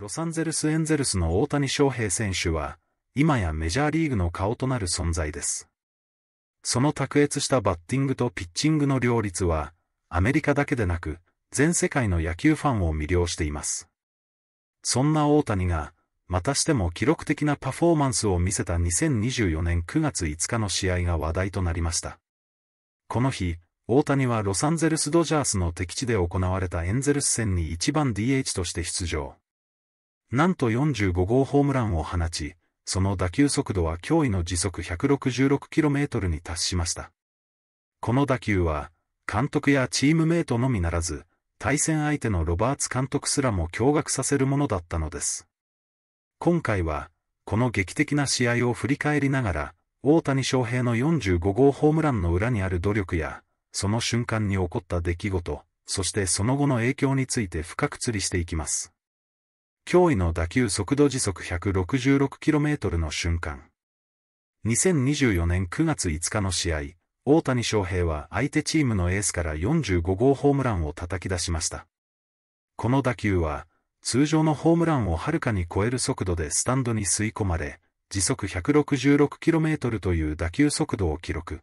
ロサンゼルスエンゼルスの大谷翔平選手は、今やメジャーリーグの顔となる存在です。その卓越したバッティングとピッチングの両立は、アメリカだけでなく、全世界の野球ファンを魅了しています。そんな大谷が、またしても記録的なパフォーマンスを見せた2024年9月5日の試合が話題となりました。この日、大谷はロサンゼルスドジャースの敵地で行われたエンゼルス戦に1番 DH として出場。なんと45号ホームランを放ち、その打球速度は驚異の時速 166km に達しました。この打球は、監督やチームメイトのみならず、対戦相手のロバーツ監督すらも驚愕させるものだったのです。今回は、この劇的な試合を振り返りながら、大谷翔平の45号ホームランの裏にある努力や、その瞬間に起こった出来事、そしてその後の影響について深く釣りしていきます。驚異の打球速度時速 166km の瞬間。2024年9月5日の試合、大谷翔平は相手チームのエースから45号ホームランを叩き出しました。この打球は、通常のホームランをはるかに超える速度でスタンドに吸い込まれ、時速 166km という打球速度を記録。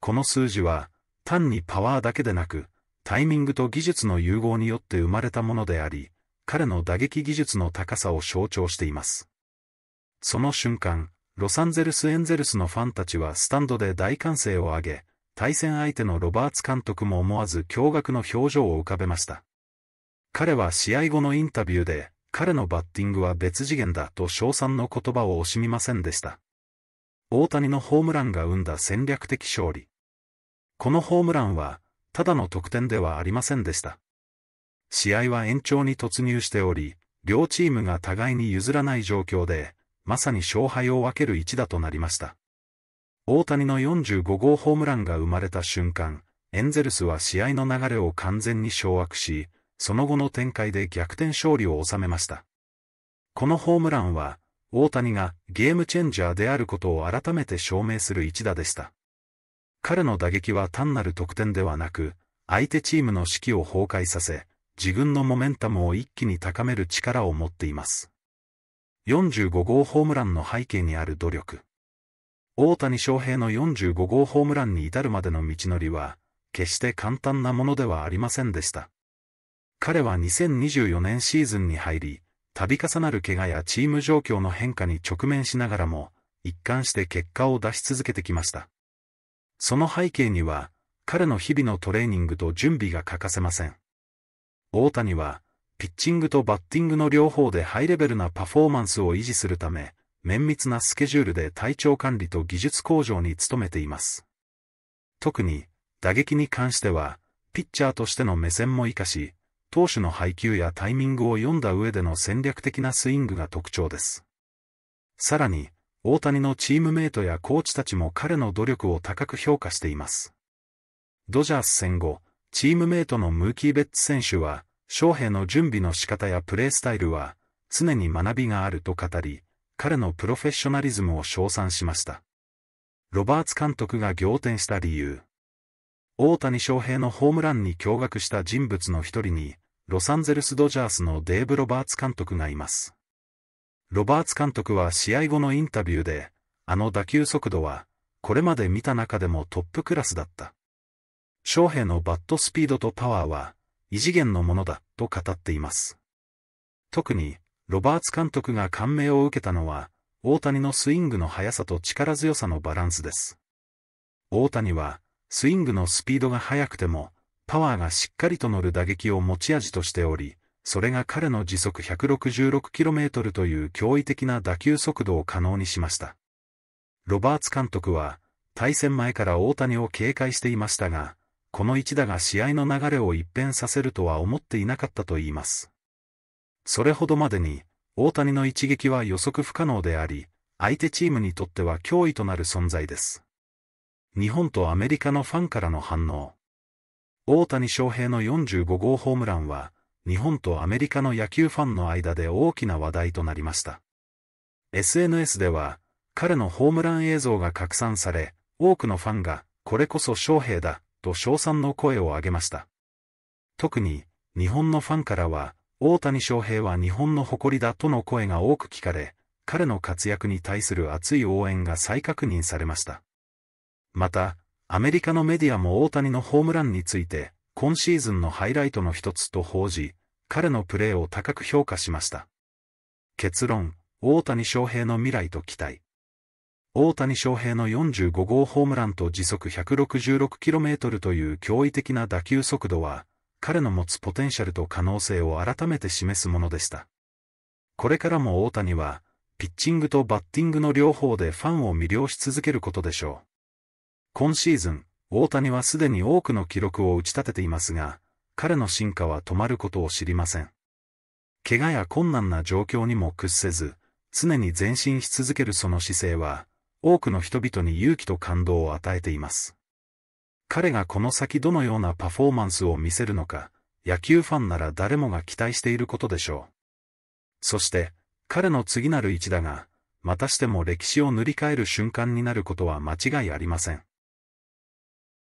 この数字は、単にパワーだけでなく、タイミングと技術の融合によって生まれたものであり、彼の打撃技術の高さを象徴しています。その瞬間、ロサンゼルス・エンゼルスのファンたちはスタンドで大歓声を上げ、対戦相手のロバーツ監督も思わず驚愕の表情を浮かべました。彼は試合後のインタビューで、彼のバッティングは別次元だと称賛の言葉を惜しみませんでした。大谷のホームランが生んだ戦略的勝利。このホームランは、ただの得点ではありませんでした。試合は延長に突入しており、両チームが互いに譲らない状況で、まさに勝敗を分ける一打となりました。大谷の45号ホームランが生まれた瞬間、エンゼルスは試合の流れを完全に掌握し、その後の展開で逆転勝利を収めました。このホームランは、大谷がゲームチェンジャーであることを改めて証明する一打でした。彼の打撃は単なる得点ではなく、相手チームの士気を崩壊させ、自分のモメンタムを一気に高める力を持っています。45号ホームランの背景にある努力。大谷翔平の45号ホームランに至るまでの道のりは、決して簡単なものではありませんでした。彼は2024年シーズンに入り、度重なる怪我やチーム状況の変化に直面しながらも、一貫して結果を出し続けてきました。その背景には、彼の日々のトレーニングと準備が欠かせません。大谷は、ピッチングとバッティングの両方でハイレベルなパフォーマンスを維持するため、綿密なスケジュールで体調管理と技術向上に努めています。特に、打撃に関しては、ピッチャーとしての目線も活かし、投手の配球やタイミングを読んだ上での戦略的なスイングが特徴です。さらに、大谷のチームメイトやコーチたちも彼の努力を高く評価しています。ドジャース戦後、チームメイトのムーキー・ベッツ選手は、翔平の準備の仕方やプレースタイルは、常に学びがあると語り、彼のプロフェッショナリズムを称賛しました。ロバーツ監督が仰天した理由。大谷翔平のホームランに驚愕した人物の一人に、ロサンゼルス・ドジャースのデーブ・ロバーツ監督がいます。ロバーツ監督は試合後のインタビューで、あの打球速度は、これまで見た中でもトップクラスだった。翔平のバットスピードとパワーは、異次元のものだ、と語っています。特に、ロバーツ監督が感銘を受けたのは、大谷のスイングの速さと力強さのバランスです。大谷は、スイングのスピードが速くても、パワーがしっかりと乗る打撃を持ち味としており、それが彼の時速 166km という驚異的な打球速度を可能にしました。ロバーツ監督は、対戦前から大谷を警戒していましたが、この一打が試合の流れを一変させるとは思っていなかったと言います。それほどまでに、大谷の一撃は予測不可能であり、相手チームにとっては脅威となる存在です。日本とアメリカのファンからの反応。大谷翔平の45号ホームランは、日本とアメリカの野球ファンの間で大きな話題となりました。SNS では、彼のホームラン映像が拡散され、多くのファンが、これこそ翔平だ、と称賛の声を上げました。特に、日本のファンからは、大谷翔平は日本の誇りだとの声が多く聞かれ、彼の活躍に対する熱い応援が再確認されました。また、アメリカのメディアも大谷のホームランについて、今シーズンのハイライトの一つと報じ、彼のプレーを高く評価しました。結論、大谷翔平の未来と期待。大谷翔平の45号ホームランと時速 166km という驚異的な打球速度は、彼の持つポテンシャルと可能性を改めて示すものでした。これからも大谷は、ピッチングとバッティングの両方でファンを魅了し続けることでしょう。今シーズン、大谷はすでに多くの記録を打ち立てていますが、彼の進化は止まることを知りません。怪我や困難な状況にも屈せず、常に前進し続けるその姿勢は、多くの人々に勇気と感動を与えています。彼がこの先どのようなパフォーマンスを見せるのか、野球ファンなら誰もが期待していることでしょう。そして、彼の次なる一打が、またしても歴史を塗り替える瞬間になることは間違いありません。